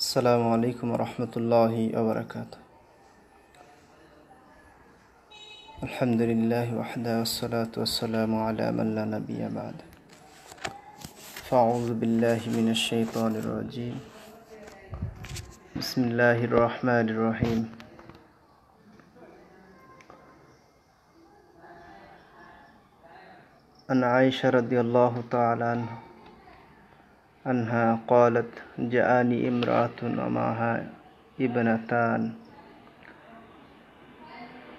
السلام عليكم ورحمة الله وبركاته الحمد لله وحده والصلاة والسلام على من لا نبي بعد فأعوذ بالله من الشيطان الرجيم بسم الله الرحمن الرحيم عن عائشة رضي الله تعالى عنها anha qalat ja'ani imra'atun amaha ibnatan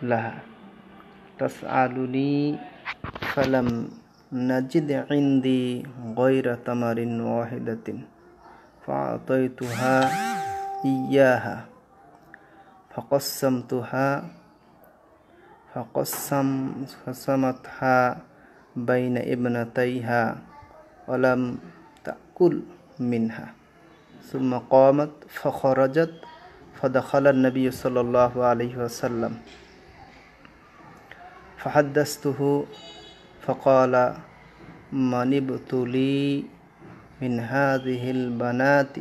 laha tas'aluni falam najid indi ghaira tamarin wahidatin fa'ataituha iyyaha faqassamtuha faqassam fasamatha baina ibnatayha walam كل منها ثم قامت فخرجت فدخل النبي صلى الله عليه وسلم فحدثته فقال من ابتلي من هذه البنات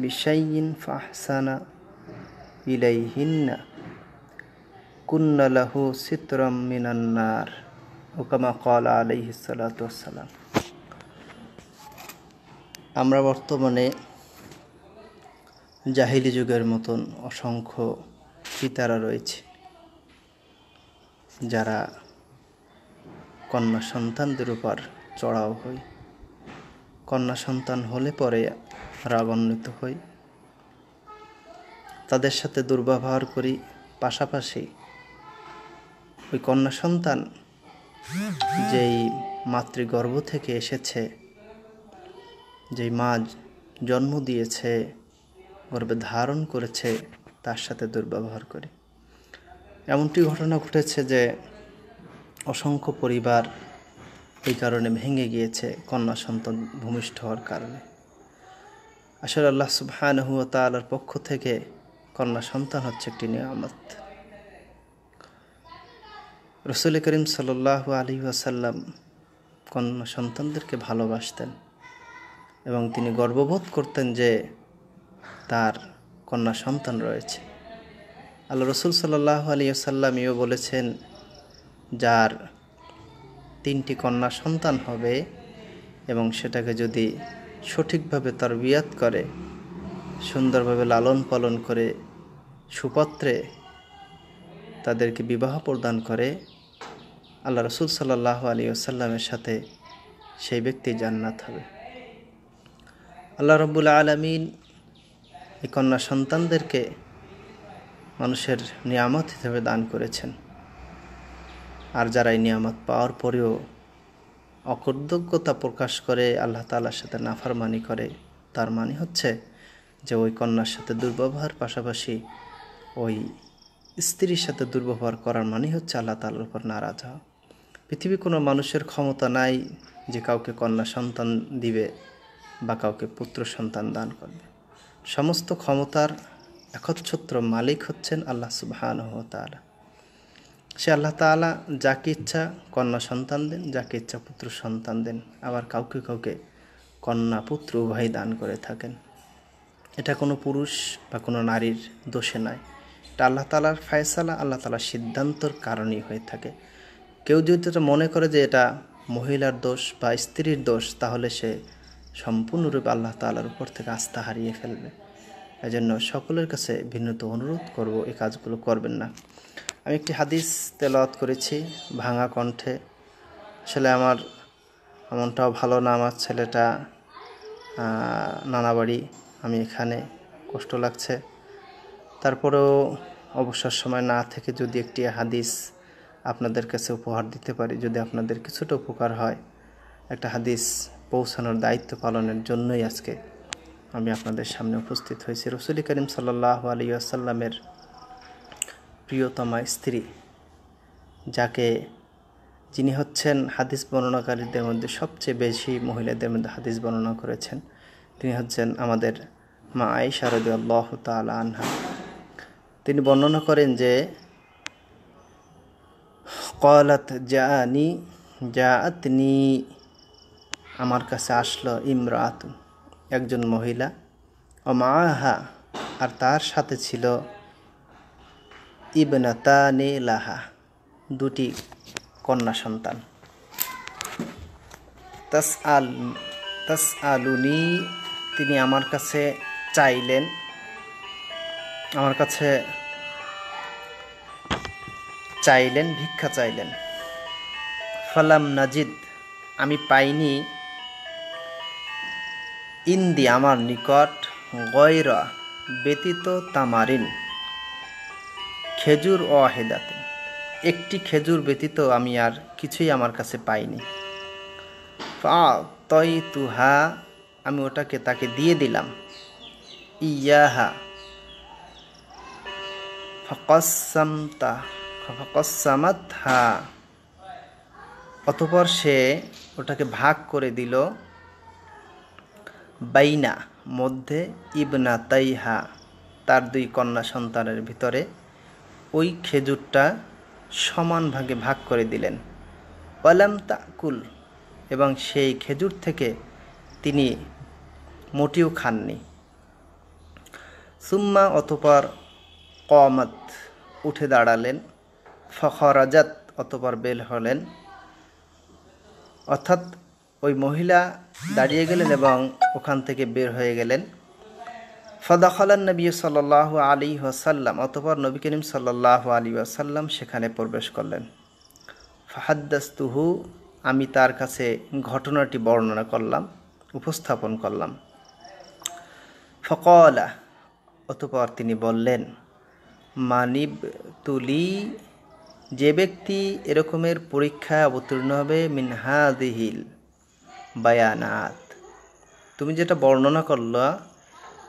بشيء فأحسن إليهن كن له سترا من النار وكما قال عليه الصلاة والسلام আমরা বর্তমানে জাহিলি যুগের মতন অসংখ্য পিতারা রয়েছে যারা কন্যা সন্তানদের উপর চড়াও হয় কন্যা সন্তান হলে পরে রাগান্বিত হই তাদের সাথে দুর্ব্যবহার করি পাশাপাশি ওই কন্যা সন্তান যেই মাতৃগর্ভ থেকে এসেছে যেই মা জন্ম দিয়েছে গর্বে ধারণ করেছে তার সাথে দুর্ব্যবহার করে এমনটি ঘটনা ঘটেছে যে অসংখ্য পরিবার এই কারণে ভেঙে গিয়েছে কন্যা সন্তান ভূমিষ্ঠ হওয়ার কারণে আসলে আল্লাহ সুবহান হুয়া পক্ষ থেকে কন্যা সন্তান হচ্ছে একটি নিয়ামত রসুল করিম সাল্লাহ আলী ওয়াসাল্লাম কন্যা সন্তানদেরকে ভালোবাসতেন এবং তিনি গর্ববোধ করতেন যে তার কন্যা সন্তান রয়েছে আল্লাহ রসুল সাল্লাহ আলিয়াল্লাম ইও বলেছেন যার তিনটি কন্যা সন্তান হবে এবং সেটাকে যদি সঠিকভাবে তার বিয়াত করে সুন্দরভাবে লালন পালন করে সুপত্রে তাদেরকে বিবাহ প্রদান করে আল্লাহ রসুল সাল্লাহ আলী আসাল্লামের সাথে সেই ব্যক্তি জান্নাত হবে আল্লাহ রব্বুল আলমিন এই কন্যা সন্তানদেরকে মানুষের নিয়ামত হিসেবে দান করেছেন আর যারা এই নিয়ামত পাওয়ার পরেও অকর্তজ্ঞতা প্রকাশ করে আল্লাহ তালার সাথে নাফারমানি করে তার মানে হচ্ছে যে ওই কন্যার সাথে দুর্ব্যবহার পাশাপাশি ওই স্ত্রীর সাথে দুর্ব্যবহার করার মানে হচ্ছে আল্লাহ তালার উপর নারাজ হওয়া পৃথিবী কোনো মানুষের ক্ষমতা নাই যে কাউকে কন্যা সন্তান দিবে বা কাউকে পুত্র সন্তান দান করবে সমস্ত ক্ষমতার একচ্ছত্র মালিক হচ্ছেন আল্লাহ সুবহান তালা সে আল্লাহ তালা যাকে ইচ্ছা কন্যা সন্তান দেন যাকে ইচ্ছা পুত্র সন্তান দেন আবার কাউকে কাউকে কন্যা পুত্র উভয় দান করে থাকেন এটা কোনো পুরুষ বা কোনো নারীর দোষে নয় এটা আল্লাহ তালার ফায়সালা আল্লাহ তালার সিদ্ধান্তর কারণই হয়ে থাকে কেউ যদি এটা মনে করে যে এটা মহিলার দোষ বা স্ত্রীর দোষ তাহলে সে সম্পূর্ণরূপে আল্লাহ তালার উপর থেকে আস্থা হারিয়ে ফেলবে এজন্য সকলের কাছে ভিন্নত অনুরোধ করব এই কাজগুলো করবেন না আমি একটি হাদিস তেলাওয়াত করেছি ভাঙা কণ্ঠে আসলে আমার এমনটাও ভালো না আমার ছেলেটা নানা বাড়ি আমি এখানে কষ্ট লাগছে তারপরেও অবসর সময় না থেকে যদি একটি হাদিস আপনাদের কাছে উপহার দিতে পারি যদি আপনাদের কিছুটা উপকার হয় একটা হাদিস পৌঁছানোর দায়িত্ব পালনের জন্যই আজকে আমি আপনাদের সামনে উপস্থিত হয়েছি রসুল করিম সাল্লাহ আলী আসাল্লামের প্রিয়তমা স্ত্রী যাকে যিনি হচ্ছেন হাদিস বর্ণনাকারীদের মধ্যে সবচেয়ে বেশি মহিলাদের মধ্যে হাদিস বর্ণনা করেছেন তিনি হচ্ছেন আমাদের মা আই রদি আল্লাহ তালা আনহা তিনি বর্ণনা করেন যে কলাত জানি আতনি আমার কাছে আসলো ইমরাত একজন মহিলা ও মাহা আর তার সাথে ছিল ইবনাতানে লাহা দুটি কন্যা সন্তান তাস আল তাস আলুনি তিনি আমার কাছে চাইলেন আমার কাছে চাইলেন ভিক্ষা চাইলেন ফলাম নাজিদ আমি পাইনি ইন্দি আমার নিকট গয়রা ব্যতীত তামারিন খেজুর ও হেদাতে একটি খেজুর ব্যতীত আমি আর কিছুই আমার কাছে পাইনি তই তুহা আমি ওটাকে তাকে দিয়ে দিলাম ইয়াহা ফকসামতা ফকসামাত হা অতপর সে ওটাকে ভাগ করে দিল বাইনা মধ্যে ইবনা তাইহা তার দুই কন্যা সন্তানের ভিতরে ওই খেজুরটা সমান ভাগে ভাগ করে দিলেন ওয়ালাম তাকুল এবং সেই খেজুর থেকে তিনি মোটিও খাননি সুম্মা অতপর কমত উঠে দাঁড়ালেন ফখরাজাত অতপর বেল হলেন অর্থাৎ ওই মহিলা দাঁড়িয়ে গেলেন এবং ওখান থেকে বের হয়ে গেলেন ফদাখলান নবী সাল্লাহ আলী ওসাল্লাম অতপর নবী করিম সাল্লাহ আলী ওসাল্লাম সেখানে প্রবেশ করলেন ফাহাদ্দাস্তুহু আমি তার কাছে ঘটনাটি বর্ণনা করলাম উপস্থাপন করলাম ফকলা অতপর তিনি বললেন মানিব তুলি যে ব্যক্তি এরকমের পরীক্ষায় অবতীর্ণ হবে মিনহাদিহিল বায়ানাত তুমি যেটা বর্ণনা করলা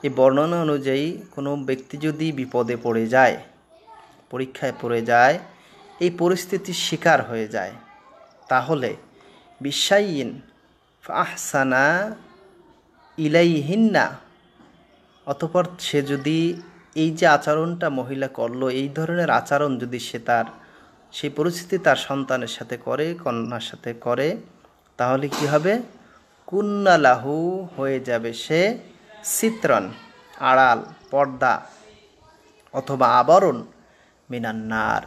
এই বর্ণনা অনুযায়ী কোনো ব্যক্তি যদি বিপদে পড়ে যায় পরীক্ষায় পড়ে যায় এই পরিস্থিতির শিকার হয়ে যায় তাহলে বিশ্বায়ীন আহসানা ইলাইহিন্না অতপর সে যদি এই যে আচরণটা মহিলা করলো এই ধরনের আচরণ যদি সে তার সেই পরিস্থিতি তার সন্তানের সাথে করে কন্যার সাথে করে তাহলে কি হবে কুন্না লাহু হয়ে যাবে সে চিত্রণ আড়াল পর্দা অথবা আবরণ মিনান্নার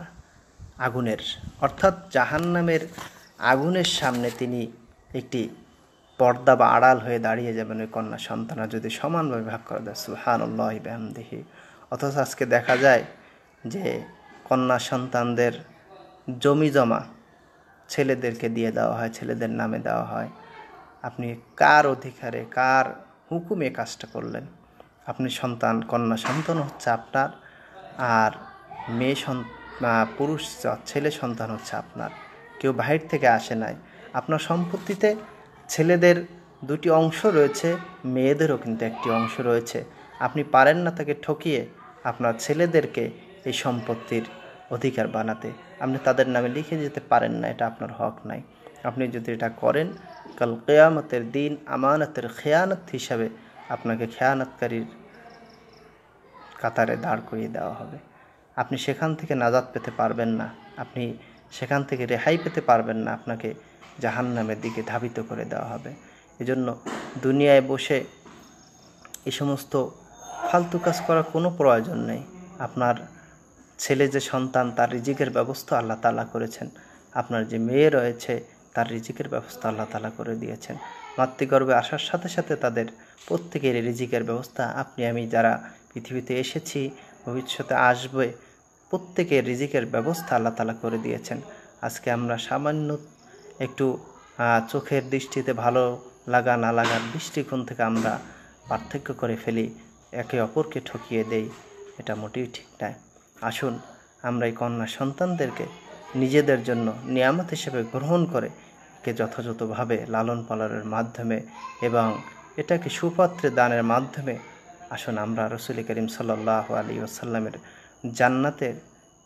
আগুনের অর্থাৎ জাহান্নামের আগুনের সামনে তিনি একটি পর্দা বা আড়াল হয়ে দাঁড়িয়ে যাবেন ওই কন্যা সন্তানরা যদি সমানভাবে ভাগ করা যায় সুহান আল্লাহামদেহি অথচ আজকে দেখা যায় যে কন্যা সন্তানদের জমি জমা ছেলেদেরকে দিয়ে দেওয়া হয় ছেলেদের নামে দেওয়া হয় আপনি কার অধিকারে কার হুকুমে কাজটা করলেন আপনি সন্তান কন্যা সন্তান হচ্ছে আপনার আর মেয়ে সন পুরুষ ছেলে সন্তান হচ্ছে আপনার কেউ বাহির থেকে আসে নাই আপনার সম্পত্তিতে ছেলেদের দুটি অংশ রয়েছে মেয়েদেরও কিন্তু একটি অংশ রয়েছে আপনি পারেন না তাকে ঠকিয়ে আপনার ছেলেদেরকে এই সম্পত্তির অধিকার বানাতে আপনি তাদের নামে লিখে যেতে পারেন না এটা আপনার হক নাই আপনি যদি এটা করেন কাল কেয়ামতের দিন আমানতের খেয়ানত হিসাবে আপনাকে খেয়ানতকারীর কাতারে দাঁড় করিয়ে দেওয়া হবে আপনি সেখান থেকে নাজাদ পেতে পারবেন না আপনি সেখান থেকে রেহাই পেতে পারবেন না আপনাকে জাহান্নামের দিকে ধাবিত করে দেওয়া হবে এজন্য দুনিয়ায় বসে এই সমস্ত ফালতু কাজ করার কোনো প্রয়োজন নেই আপনার ছেলে যে সন্তান তার রিজিকের ব্যবস্থা আল্লাহ তালা করেছেন আপনার যে মেয়ে রয়েছে তার রিজিকের ব্যবস্থা আল্লাহ তালা করে দিয়েছেন মাতৃগর্ভে আসার সাথে সাথে তাদের প্রত্যেকের রিজিকের ব্যবস্থা আপনি আমি যারা পৃথিবীতে এসেছি ভবিষ্যতে আসবে প্রত্যেকের রিজিকের ব্যবস্থা আল্লাহ তালা করে দিয়েছেন আজকে আমরা সামান্য একটু চোখের দৃষ্টিতে ভালো লাগা না লাগার দৃষ্টিকোণ থেকে আমরা পার্থক্য করে ফেলি একে অপরকে ঠকিয়ে দেই এটা মোটেই ঠিক নয় আসুন আমরা এই কন্যা সন্তানদেরকে নিজেদের জন্য নিয়ামত হিসেবে গ্রহণ করে একে যথাযথভাবে লালন পালনের মাধ্যমে এবং এটাকে সুপাত্রে দানের মাধ্যমে আসুন আমরা রসুল করিম সাল্লাহ আলী আসাল্লামের জান্নাতের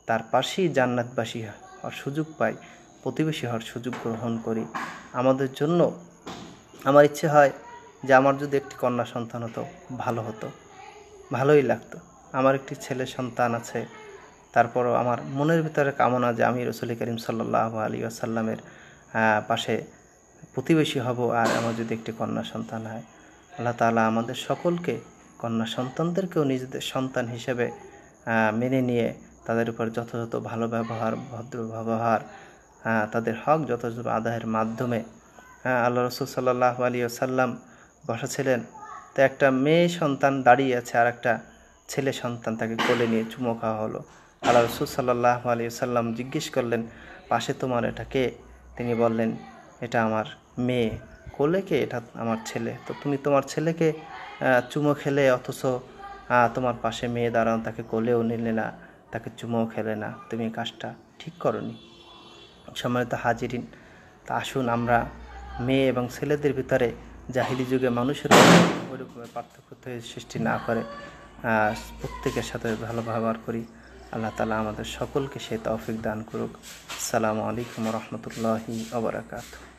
তার পাশেই জান্নাতবাসী হওয়ার সুযোগ পাই প্রতিবেশী হওয়ার সুযোগ গ্রহণ করি আমাদের জন্য আমার ইচ্ছে হয় যে আমার যদি একটি কন্যা সন্তান হতো ভালো হতো ভালোই লাগতো আমার একটি ছেলে সন্তান আছে তারপরও আমার মনের ভিতরে কামনা যে আমি রসুল করিম সাল্লাহ আলী আসাল্লামের পাশে প্রতিবেশী হব আর আমার যদি একটি কন্যা সন্তান হয় আল্লাহ তালা আমাদের সকলকে কন্যা সন্তানদেরকেও নিজেদের সন্তান হিসেবে মেনে নিয়ে তাদের উপর যথাযথ ভালো ব্যবহার ভদ্র ব্যবহার তাদের হক যথাযথ আদায়ের মাধ্যমে আল্লাহ রসুল সাল্লাহ আলী আসাল্লাম বসা ছিলেন তো একটা মেয়ে সন্তান দাঁড়িয়ে আছে আর একটা ছেলে সন্তান তাকে কোলে নিয়ে চুমো খাওয়া হলো আল্লাহ রসুল সাল্লাহ আলী সাল্লাম জিজ্ঞেস করলেন পাশে তোমার এটা কে তিনি বললেন এটা আমার মেয়ে কোলে কে এটা আমার ছেলে তো তুমি তোমার ছেলেকে চুমো খেলে অথচ তোমার পাশে মেয়ে দাঁড়ানো তাকে কোলেও নিলে না তাকে চুমোও খেলে না তুমি কাজটা ঠিক করনি সম্মানিত হাজিরিন তা আসুন আমরা মেয়ে এবং ছেলেদের ভিতরে জাহিলি যুগে মানুষের ওই রকমের পার্থক্য সৃষ্টি না করে প্রত্যেকের সাথে ভালো ব্যবহার করি আল্লাহ তালা আমাদের সকলকে সে তৌফিক দান করুক সালামু আলাইকুম রহমতুল্লাহি আবরাকাতু